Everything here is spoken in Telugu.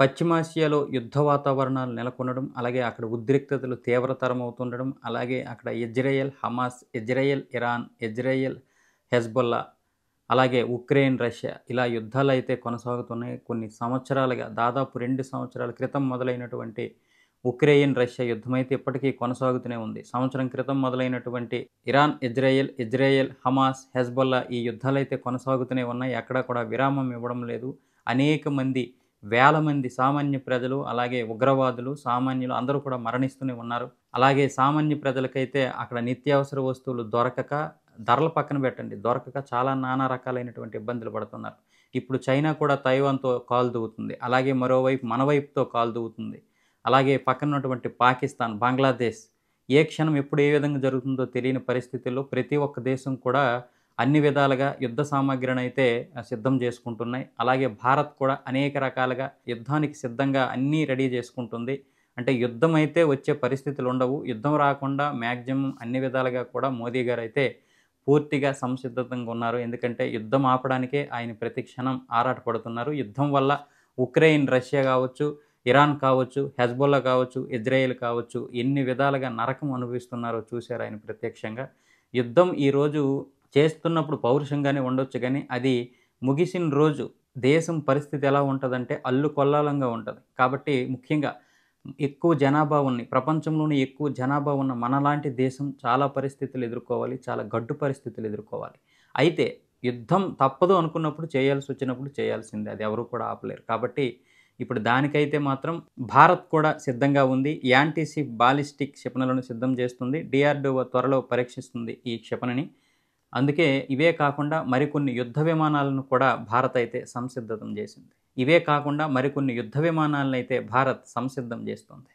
పశ్చిమాసియాలో యుద్ధ వాతావరణాలు నెలకొనడం అలాగే అక్కడ ఉద్రిక్తతలు తీవ్రతరం అవుతుండడం అలాగే అక్కడ Israel Hamas Israel Iran Israel Hezbollah అలాగే ఉక్రెయిన్ రష్యా ఇలా యుద్ధాలు అయితే కొనసాగుతున్నాయి కొన్ని సంవత్సరాలుగా దాదాపు రెండు సంవత్సరాల క్రితం మొదలైనటువంటి ఉక్రెయిన్ రష్యా యుద్ధం అయితే ఇప్పటికీ కొనసాగుతూనే ఉంది సంవత్సరం క్రితం మొదలైనటువంటి Iran Israel Israel Hamas Hezbollah ఈ యుద్ధాలు అయితే కొనసాగుతూనే ఉన్నాయి ఎక్కడా కూడా విరామం ఇవ్వడం లేదు అనేక మంది వేల మంది సామాన్య ప్రజలు అలాగే ఉగ్రవాదులు సామాన్యులు అందరూ కూడా మరణిస్తూనే ఉన్నారు అలాగే సామాన్య ప్రజలకైతే అక్కడ నిత్యావసర వస్తువులు దొరకక ధరలు పక్కన పెట్టండి దొరకక చాలా నానా రకాలైనటువంటి ఇబ్బందులు పడుతున్నారు ఇప్పుడు చైనా కూడా తైవాన్తో కాలు దూగుతుంది అలాగే మరోవైపు మన వైపుతో కాలు దూగుతుంది అలాగే పక్కన ఉన్నటువంటి పాకిస్తాన్ బంగ్లాదేశ్ ఏ క్షణం ఎప్పుడు ఏ విధంగా జరుగుతుందో తెలియని పరిస్థితుల్లో ప్రతి ఒక్క దేశం కూడా అన్ని విధాలుగా యుద్ధ సామాగ్రిని అయితే సిద్ధం చేసుకుంటున్నాయి అలాగే భారత్ కూడా అనేక రకాలుగా యుద్ధానికి సిద్ధంగా అన్నీ రెడీ చేసుకుంటుంది అంటే యుద్ధం అయితే వచ్చే పరిస్థితులు ఉండవు యుద్ధం రాకుండా మ్యాక్సిమం అన్ని విధాలుగా కూడా మోదీ గారు అయితే పూర్తిగా సంసిద్ధంగా ఉన్నారు ఎందుకంటే యుద్ధం ఆపడానికే ఆయన ప్రతి క్షణం ఆరాటపడుతున్నారు యుద్ధం వల్ల ఉక్రెయిన్ రష్యా కావచ్చు ఇరాన్ కావచ్చు హెజ్బోల్లా కావచ్చు ఇజ్రాయెల్ కావచ్చు ఎన్ని విధాలుగా నరకం అనుభవిస్తున్నారో చూశారు ఆయన ప్రత్యక్షంగా యుద్ధం ఈరోజు చేస్తున్నప్పుడు పౌరుషంగానే ఉండొచ్చు కానీ అది ముగిసిన రోజు దేశం పరిస్థితి ఎలా ఉంటుందంటే అల్లు కొల్లాలంగా ఉంటుంది కాబట్టి ముఖ్యంగా ఎక్కువ జనాభా ఉన్న ప్రపంచంలోనే ఎక్కువ జనాభా ఉన్న మనలాంటి దేశం చాలా పరిస్థితులు ఎదుర్కోవాలి చాలా గడ్డు పరిస్థితులు ఎదుర్కోవాలి అయితే యుద్ధం తప్పదు అనుకున్నప్పుడు చేయాల్సి వచ్చినప్పుడు చేయాల్సిందే అది ఎవరు కూడా ఆపలేరు కాబట్టి ఇప్పుడు దానికైతే మాత్రం భారత్ కూడా సిద్ధంగా ఉంది యాంటీసీ బాలిస్టిక్ క్షిపణులను సిద్ధం చేస్తుంది డిఆర్డిఓ త్వరలో పరీక్షిస్తుంది ఈ క్షిపణిని అందుకే ఇవే కాకుండా మరికొన్ని యుద్ధ విమానాలను కూడా భారత్ అయితే సంసిద్ధం చేసింది ఇవే కాకుండా మరికొన్ని యుద్ధ విమానాలను అయితే భారత్ సంసిద్ధం చేస్తుంది